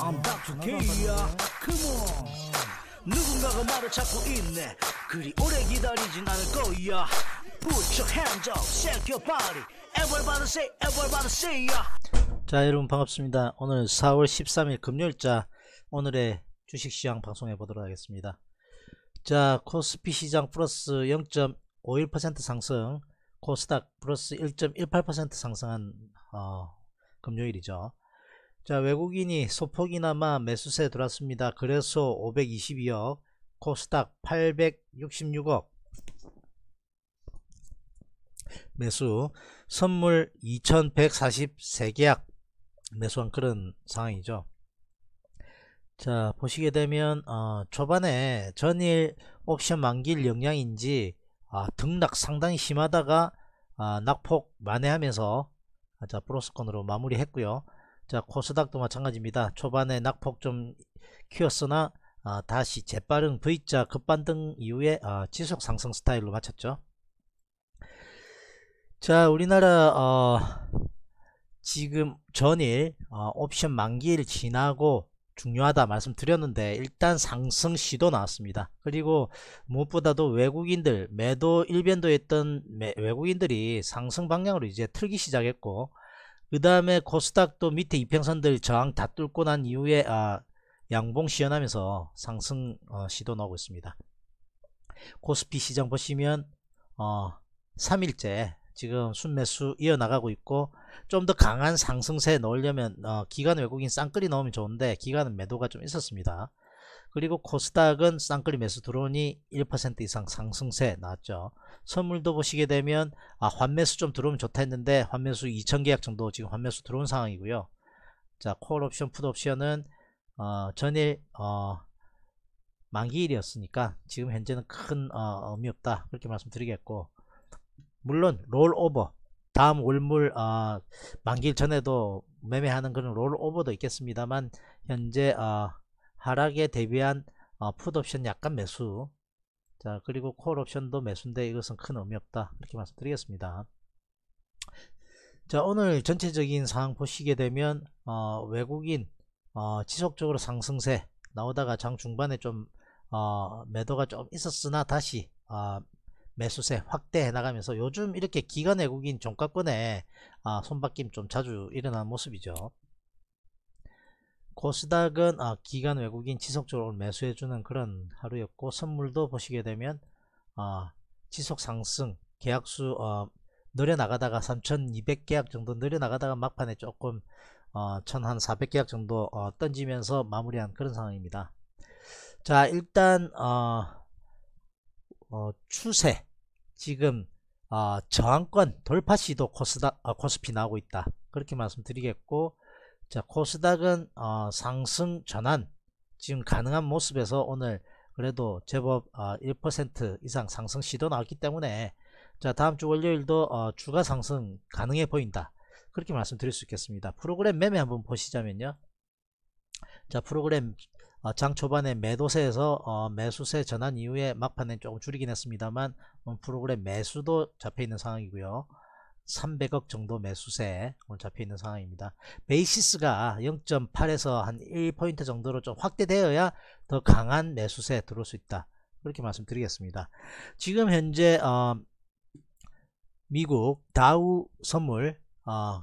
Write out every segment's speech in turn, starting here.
I'm back to K야 Come on 누군가가 말을 찾고 있네 그리 오래 기다리진 않을 거야 Put your hands up, shake your body Everybody say, everybody say ya 자 여러분 반갑습니다 오늘 4월 13일 금요일자 오늘의 주식시장 방송해 보도록 하겠습니다 자 코스피 시장 플러스 0.51% 상승 코스닥 플러스 1.18% 상승한 어, 금요일이죠 자 외국인이 소폭이나마 매수세에 들어왔습니다. 그래서 522억 코스닥 866억 매수 선물 2143계약 매수한 그런 상황이죠. 자 보시게 되면 어, 초반에 전일 옵션 만기일 영향인지 아, 등락 상당히 심하다가 아, 낙폭 만회하면서 아, 자 플러스권으로 마무리했고요. 자 코스닥도 마찬가지입니다. 초반에 낙폭 좀 키웠으나 아, 다시 재빠른 V자 급반등 이후에 아, 지속 상승 스타일로 마쳤죠. 자 우리나라 어, 지금 전일 어, 옵션 만기일 지나고 중요하다 말씀드렸는데 일단 상승 시도 나왔습니다. 그리고 무엇보다도 외국인들 매도 일변도 했던 외국인들이 상승 방향으로 이제 틀기 시작했고 그 다음에 코스닥도 밑에 이평선들 저항 다 뚫고 난 이후에 아, 양봉 시연하면서 상승 어, 시도 나오고 있습니다. 코스피 시장 보시면 어, 3일째 지금 순매수 이어나가고 있고 좀 더 강한 상승세에 넣으려면 어, 기간 외국인 쌍끌이 넣으면 좋은데 기간은 매도가 좀 있었습니다. 그리고 코스닥은 쌍끌리 매수드론이 1% 이상 상승세 나왔죠. 선물도 보시게 되면 아, 환매수 좀 들어오면 좋다 했는데 환매수 2,000계약 정도 지금 환매수 들어온 상황이고요. 자, 콜옵션, 풋옵션은 어, 전일 어, 만기일이었으니까 지금 현재는 큰 어, 의미 없다 그렇게 말씀드리겠고 물론 롤오버 다음 월물 어, 만기일 전에도 매매하는 그런 롤오버도 있겠습니다만 현재 어, 하락에 대비한 어, 풋옵션 약간 매수 자 그리고 콜옵션도 매수인데 이것은 큰 의미 없다 이렇게 말씀드리겠습니다 자 오늘 전체적인 상황 보시게 되면 어, 외국인 어, 지속적으로 상승세 나오다가 장 중반에 좀 어, 매도가 좀 있었으나 다시 어, 매수세 확대해 나가면서 요즘 이렇게 기관 외국인 종가권에 아, 손바뀜 좀 자주 일어나는 모습이죠. 코스닥은 아, 기간 외국인 지속적으로 매수해주는 그런 하루였고 선물도 보시게 되면 아, 지속 상승 계약수 어, 늘어나가다가 3200계약 정도 늘어나가다가 막판에 조금 어, 1400계약 정도 어, 던지면서 마무리한 그런 상황입니다. 자 일단 어, 어, 추세 지금 어, 저항권 돌파 시도 코스닥, 어, 아, 코스피 나오고 있다 그렇게 말씀드리겠고 자, 코스닥은 어, 상승 전환 지금 가능한 모습에서 오늘 그래도 제법 어, 1% 이상 상승 시도 나왔기 때문에 자 다음 주 월요일도 어, 주가 상승 가능해 보인다 그렇게 말씀드릴 수 있겠습니다 프로그램 매매 한번 보시자면요 자 프로그램 어, 장 초반에 매도세에서 어, 매수세 전환 이후에 막판에 조금 줄이긴 했습니다만 음, 프로그램 매수도 잡혀 있는 상황이고요 300억 정도 매수세 오늘 잡혀있는 상황입니다. 베이시스가 0.8에서 한 1포인트 정도로 좀 확대되어야 더 강한 매수세 들어올 수 있다. 그렇게 말씀드리겠습니다. 지금 현재 어, 미국 다우 선물 어,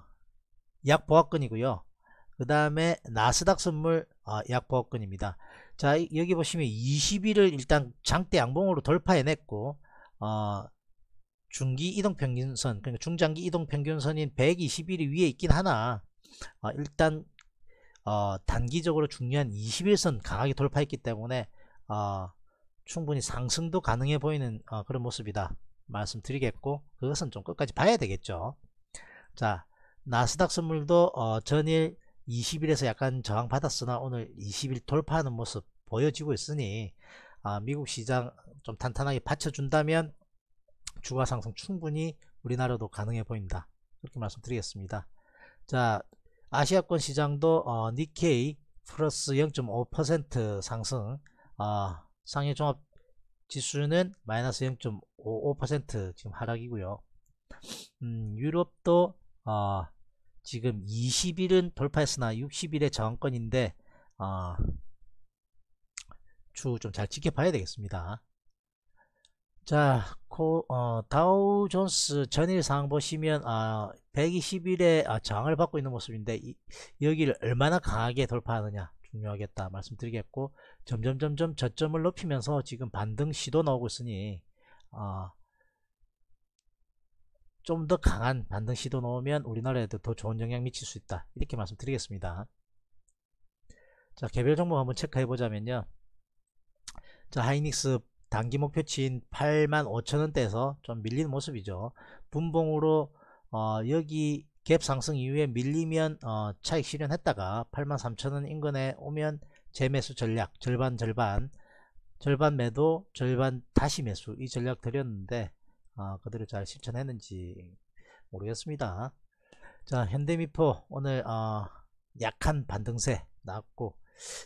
약보합권이고요. 그 다음에 나스닥 선물 어, 약보합권입니다. 자 여기 보시면 20일을 일단 장대 양봉으로 돌파해냈고 어, 중기 이동평균선 그러니까 중장기 이동평균선인 121이 위에 있긴 하나 어, 일단 어, 단기적으로 중요한 2일선 강하게 돌파했기 때문에 어, 충분히 상승도 가능해 보이는 어, 그런 모습이다 말씀드리겠고 그것은 좀 끝까지 봐야 되겠죠 자 나스닥 선물도 어, 전일 20일에서 약간 저항 받았으나 오늘 20일 돌파하는 모습 보여지고 있으니 아, 미국 시장 좀 탄탄하게 받쳐준다면 주가 상승 충분히 우리나라도 가능해 보인다. 그렇게 말씀드리겠습니다. 자, 아시아권 시장도 어, 니케이 플러스 0.5% 상승, 어, 상해 종합 지수는 마이너스 0.55% 지금 하락이고요. 음, 유럽도 어, 지금 20일은 돌파했으나 60일의 저항권인데 어, 추좀잘 지켜봐야 되겠습니다. 자, 코, 어, 다우 존스 전일 상 보시면 아, 121에 아, 저항을 받고 있는 모습인데 이, 여기를 얼마나 강하게 돌파하느냐 중요하겠다 말씀드리겠고 점점 점점 저점을 높이면서 지금 반등 시도 나오고 있으니 어, 아, 좀더 강한 반등 시도 나오면 우리나라에도 더 좋은 영향 미칠 수 있다 이렇게 말씀드리겠습니다. 자 개별 종목 한번 체크해 보자면요. 자 하이닉스 단기 목표치인 8만 5천원대에서 좀밀린 모습이죠. 분봉으로 어, 여기 갭 상승 이후에 밀리면 어, 차익 실현했다가 8만 3천원 인근에 오면 재매수 전략 절반 절반 절반 매도 절반 다시 매수 이 전략 드렸는데 어, 그대로 잘 실천했는지 모르겠습니다. 자 현대미포 오늘 어, 약한 반등세 나왔고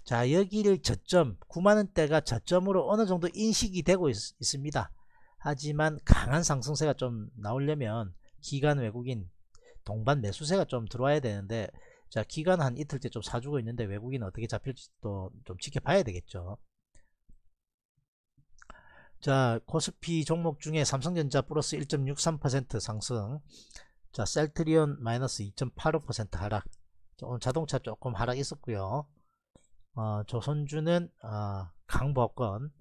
자 여기를 저점 9만원대가 저점으로 어느정도 인식이 되고 있, 습니다 하지만 강한 상승세가 좀 나오려면 기간 외국인 동반 매수세가 좀 들어와야 되는데 자 기간 한 이틀째 좀 사주고 있는데 외국인 은 어떻게 잡힐지 또 좀 지켜봐야 되겠죠 자 코스피 종목 중에 삼성전자 플러스 1.63% 상승 자 셀트리온 마이너스 2.85% 하락 자동차 조금 하락 있었고요 어, 조선주는 어, 강보권,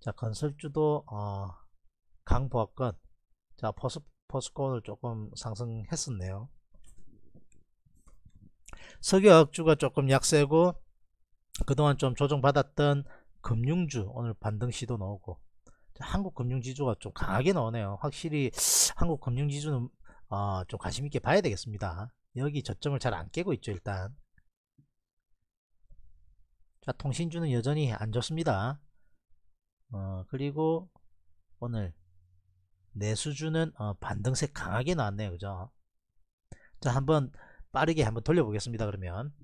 자 건설주도 어, 강보권, 자 포스 포스권을 조금 상승했었네요. 석유업주가 조금 약세고 그동안 좀 조정받았던 금융주 오늘 반등 시도 나오고 한국 금융지주가 좀 강하게 나오네요. 확실히 한국 금융지주는 어, 좀 관심 있게 봐야 되겠습니다. 여기 저점을 잘 안 깨고 있죠 일단. 자, 아, 통신주는 여전히 안 좋습니다. 어, 그리고 오늘 내수주는 어, 반등세 강하게 나왔네요. 그죠? 자, 한번 빠르게 한번 돌려보겠습니다. 그러면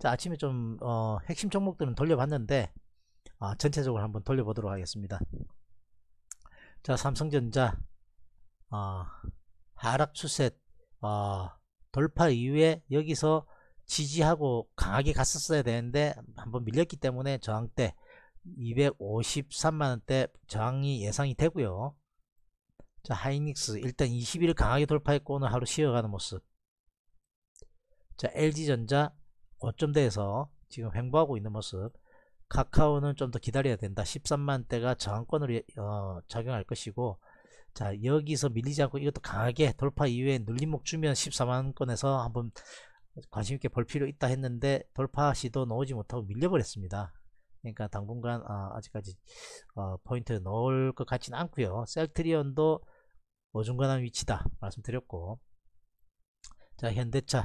자, 아침에 좀 어, 핵심 종목들은 돌려봤는데 아, 전체적으로 한번 돌려보도록 하겠습니다. 자, 삼성전자 아, 하락 추세 아, 돌파 이후에 여기서 지지하고 강하게 갔었어야 되는데 한번 밀렸기 때문에 저항 때 253만원대 저항이 예상이 되고요 자 하이닉스 일단 20일 강하게 돌파했고 오늘 하루 쉬어가는 모습 자 LG전자 고점대에서 지금 횡보하고 있는 모습 카카오는 좀 더 기다려야 된다 13만대가 원 저항권을 어, 작용할 것이고 자 여기서 밀리지 않고 이것도 강하게 돌파 이후에 눌림목 주면 14만원권에서 한번 관심있게 볼 필요 있다 했는데 돌파 시도 나오지 못하고 밀려버렸습니다. 그러니까 당분간 아, 직까지 어, 포인트 넣을 것 같지는 않고요. 셀트리온도 어중간한 위치다 말씀드렸고 자 현대차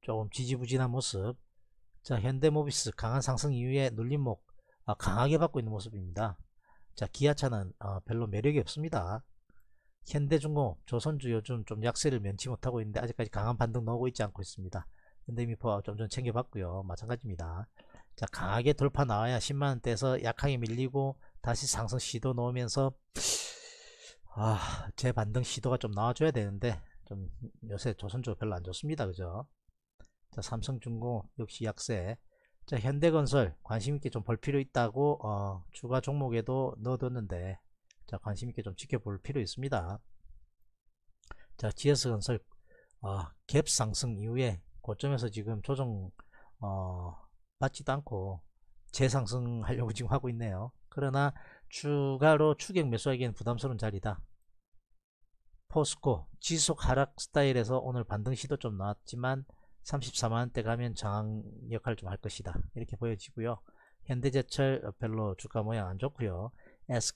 조금 지지부진한 모습 자 현대모비스 강한 상승 이후에 눌림목 아, 강하게 받고 있는 모습입니다. 자 기아차는 어, 별로 매력이 없습니다. 현대중공업, 조선주 요즘 좀 약세를 면치 못하고 있는데 아직까지 강한 반등 나오고 있지 않고 있습니다. 현대미포 좀좀 챙겨봤고요. 마찬가지입니다. 자 강하게 돌파 나와야 10만원대에서 약하게 밀리고 다시 상승 시도 넣으면서 아 재반등 시도가 좀 나와줘야 되는데 좀 요새 조선주 별로 안 좋습니다. 그죠? 자 삼성중공업 역시 약세 자 현대건설 관심있게 좀 볼 필요 있다고 어, 추가 종목에도 넣어뒀는데 자 관심있게 좀 지켜볼 필요 있습니다 자 GS건설 어, 갭 상승 이후에 고점에서 지금 조정 어, 받지도 않고 재상승하려고 지금 하고 있네요 그러나 추가로 추격 매수하기엔 부담스러운 자리다 포스코 지속 하락 스타일에서 오늘 반등 시도 좀 나왔지만 34만원대 가면 저항 역할을 좀할 것이다 이렇게 보여지고요 현대제철 별로 주가 모양 안 좋고요 S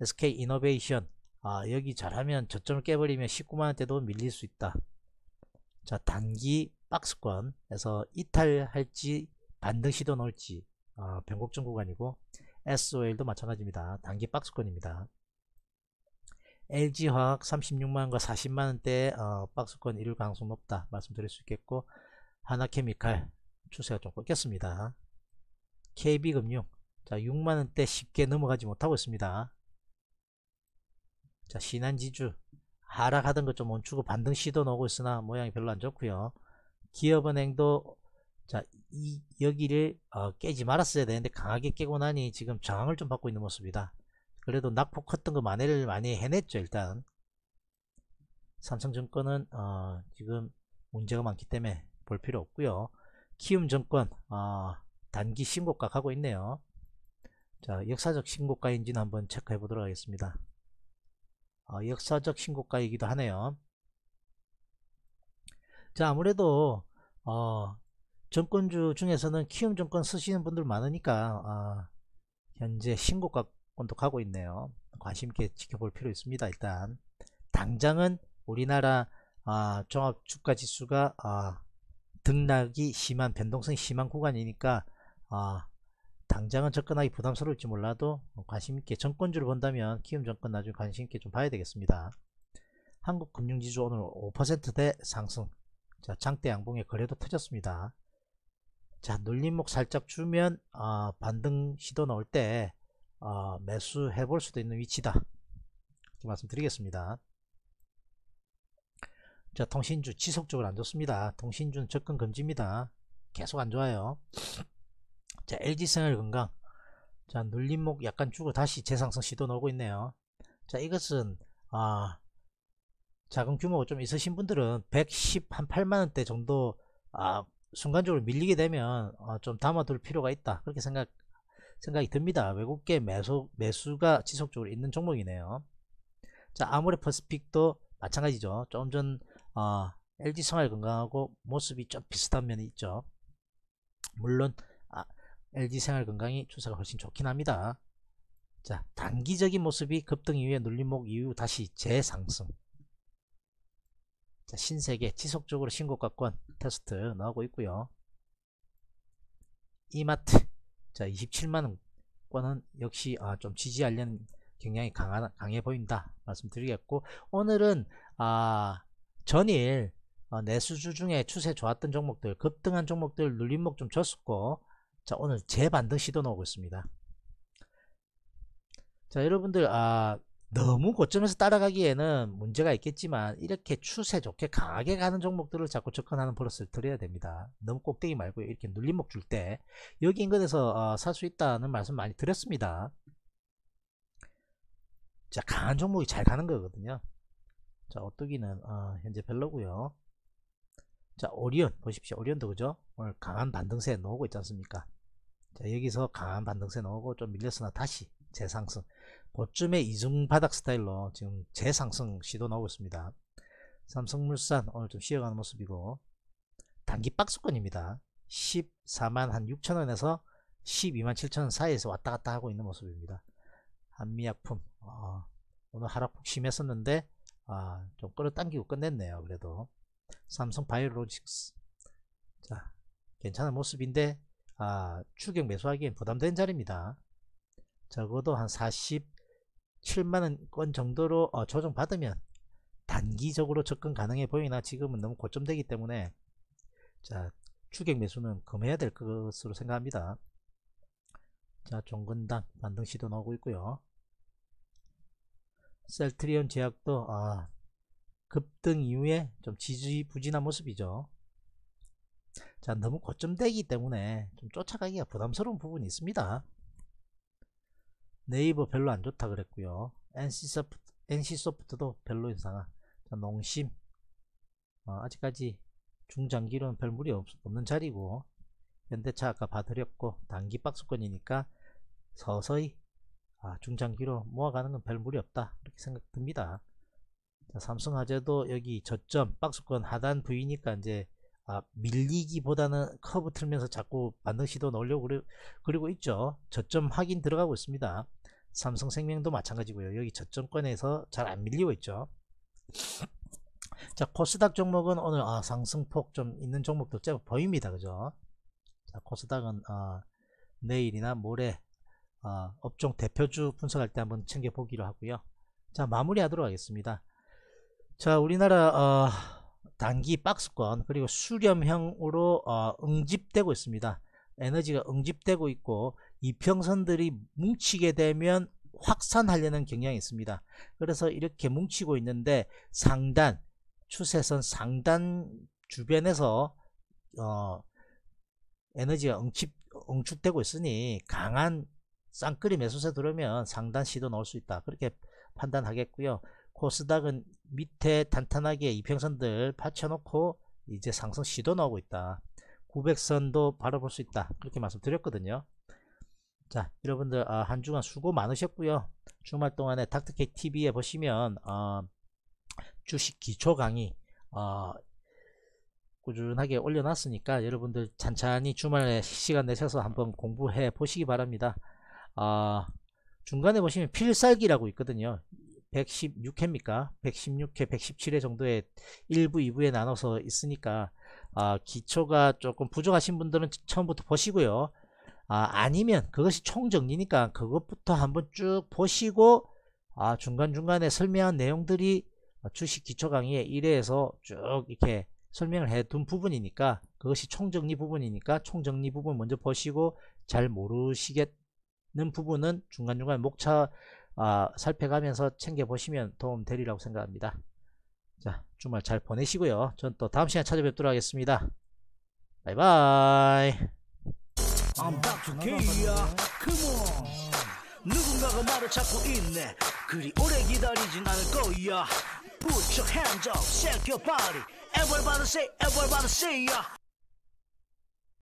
SK 이노베이션 아 여기 잘하면 저점을 깨버리면 19만원대도 밀릴 수 있다 자 단기 박스권에서 이탈할지 반등 시도 넣을지 아, 변곡점 구간이고 SOL도 마찬가지입니다 단기 박스권입니다 LG화학 36만원과 40만원대 어, 박스권 이룰 가능성 높다 말씀드릴 수 있겠고 하나케미칼 추세가 좀 꺾였습니다 KB금융 자 6만원대 쉽게 넘어가지 못하고 있습니다 자 신한지주 하락하던 것 좀 멈추고 반등 시도 나오고 있으나 모양이 별로 안 좋고요. 기업은행도 자 이, 여기를 어, 깨지 말았어야 되는데 강하게 깨고 나니 지금 저항을 좀 받고 있는 모습이다. 그래도 낙폭 컸던 거 만회를 많이 해냈죠 일단. 삼성증권은 어, 지금 문제가 많기 때문에 볼 필요 없고요. 키움증권 어, 단기 신고가 가고 있네요. 자 역사적 신고가인지는 한번 체크해 보도록 하겠습니다. 어, 역사적 신고가이기도 하네요. 자 아무래도 어, 정권주 중에서는 키움 정권 쓰시는 분들 많으니까 어, 현재 신고가곤도하고 있네요. 관심 있게 지켜볼 필요 있습니다. 일단 당장은 우리나라 아, 종합주가지수가 아, 등락이 심한 변동성이 심한 구간이니까 아, 당장은 접근하기 부담스러울지 몰라도 뭐 관심있게 정권주를 본다면 키움 정권 나중에 관심있게 좀 봐야 되겠습니다. 한국금융지수 오늘 5%대 상승 자 장대 양봉에 거래도 터졌습니다. 자 눌림목 살짝 주면 어, 반등 시도 나올 때 어, 매수 해볼 수도 있는 위치다 이렇게 말씀드리겠습니다. 자 통신주 지속적으로 안 좋습니다. 통신주는 접근 금지입니다. 계속 안 좋아요. 자 LG생활건강 자 눌림목 약간 주고 다시 재상승 시도 나오고 있네요 자 이것은 아 작은 규모가 좀 있으신 분들은 110 한 8만원대 정도 아 순간적으로 밀리게 되면 아, 좀 담아둘 필요가 있다 그렇게 생각 생각이 듭니다 외국계 매수, 매수가 지속적으로 있는 종목이네요 자 아모레 퍼스픽도 마찬가지죠 조금 전 어, 아, LG 생활 건강하고 모습이 좀 비슷한 면이 있죠 물론 LG생활건강이 추세가 훨씬 좋긴 합니다. 자, 단기적인 모습이 급등 이후에 눌림목 이후 다시 재상승. 자, 신세계 지속적으로 신고가권 테스트 나오고 있고요. 이마트 자 27만원 권은 역시 아, 좀 지지하려는 경향이 강하, 강해 보인다 말씀드리겠고 오늘은 아, 전일 어, 내수주 중에 추세 좋았던 종목들 급등한 종목들 눌림목 좀 줬었고 자 오늘 재반등 시도 나오고 있습니다 자 여러분들 아 너무 고점에서 따라가기에는 문제가 있겠지만 이렇게 추세 좋게 강하게 가는 종목들을 자꾸 접근하는 버릇을 들여야 됩니다 너무 꼭대기 말고 이렇게 눌림목 줄 때 여기 인근에서 어, 살수 있다는 말씀 많이 드렸습니다 자 강한 종목이 잘 가는 거거든요 자 오뚜기는 어, 현재 별로고요 자 오리온 보십시오 오리온도 그죠 오늘 강한 반등세 나오고 있지 않습니까 자, 여기서 강한 반등세 나오고 좀 밀렸으나 다시 재상승. 고쯤에 이중바닥 스타일로 지금 재상승 시도 나오고 있습니다. 삼성물산 오늘 좀 쉬어가는 모습이고 단기 박스권입니다. 14만 한 6천원에서 12만 7천원 사이에서 왔다 갔다 하고 있는 모습입니다. 한미약품 어, 오늘 하락 폭 심했었는데 아, 좀 끌어당기고 끝냈네요. 그래도 삼성 바이오로직스 자 괜찮은 모습인데 아, 추격 매수하기엔 부담된 자리입니다. 적어도 한 47만원권 정도로 어, 조정받으면 단기적으로 접근 가능해 보이나 지금은 너무 고점되기 때문에 자 추격 매수는 금해야 될 것으로 생각합니다. 자 종근당 반등 시도 나오고 있고요. 셀트리온 제약도 아, 급등 이후에 좀 지지부진한 모습이죠. 자, 너무 고점되기 때문에 좀 쫓아가기가 부담스러운 부분이 있습니다. 네이버 별로 안 좋다 그랬고요. NC소프트, NC소프트도 별로 인상아. 자, 농심. 어, 아직까지 중장기로는 별 무리 없, 없는 자리고 현대차 아까 봐드렸고 단기 박스권이니까 서서히 아, 중장기로 모아가는 건 별 무리 없다 이렇게 생각 듭니다. 자, 삼성화재도 여기 저점 박스권 하단 부위니까 이제 아, 밀리기보다는 커브 틀면서 자꾸 반등 시도 넣으려고 그리, 그리고 있죠. 저점 확인 들어가고 있습니다. 삼성생명도 마찬가지고요. 여기 저점권에서 잘 안 밀리고 있죠. 자 코스닥 종목은 오늘 아, 상승폭 좀 있는 종목도 제법 보입니다. 그죠? 자 코스닥은 아, 내일이나 모레 아, 업종 대표주 분석할 때 한번 챙겨보기로 하고요. 자 마무리하도록 하겠습니다. 자 우리나라 아, 단기 박스권 그리고 수렴형으로 어, 응집되고 있습니다. 에너지가 응집되고 있고 이평선들이 뭉치게 되면 확산하려는 경향이 있습니다. 그래서 이렇게 뭉치고 있는데 상단 추세선 상단 주변에서 어, 에너지가 응집, 응축되고 있으니 강한 쌍끌이 매수세 들어오면 상단 시도 넣을 수 있다. 그렇게 판단하겠고요. 코스닥은 밑에 탄탄하게 이평선들 받쳐놓고 이제 상승 시도 나오고 있다. 900선도 바라볼수 있다. 그렇게 말씀드렸거든요. 자 여러분들 아, 한 주간 수고 많으셨고요. 주말 동안에 닥터케이 TV에 보시면 어, 주식 기초 강의 어, 꾸준하게 올려놨으니까 여러분들 찬찬히 주말에 시간 내셔서 한번 공부해 보시기 바랍니다. 어, 중간에 보시면 필살기라고 있거든요. 116회입니까? 116회, 117회 정도에 1부, 2부에 나눠서 있으니까 아, 기초가 조금 부족하신 분들은 처음부터 보시고요. 아, 니면 그것이 총정리니까 그것부터 한번 쭉 보시고 아, 중간중간에 설명한 내용들이 주식 기초 강의의 1회에서 쭉 이렇게 설명을 해 둔 부분이니까 그것이 총정리 부분이니까 총정리 부분 먼저 보시고 잘 모르시겠는 부분은 중간중간 에 목차 아, 살펴가면서 챙겨보시면 도움되리라고 생각합니다. 자, 주말 잘 보내시고요. 전 또 다음 시간에 찾아뵙도록 하겠습니다. 바이바이. 누군가가 말을 찾고 있네 그리 오래 기다리진 않을 거야 Put your hands up, shake your body Everybody say, everybody say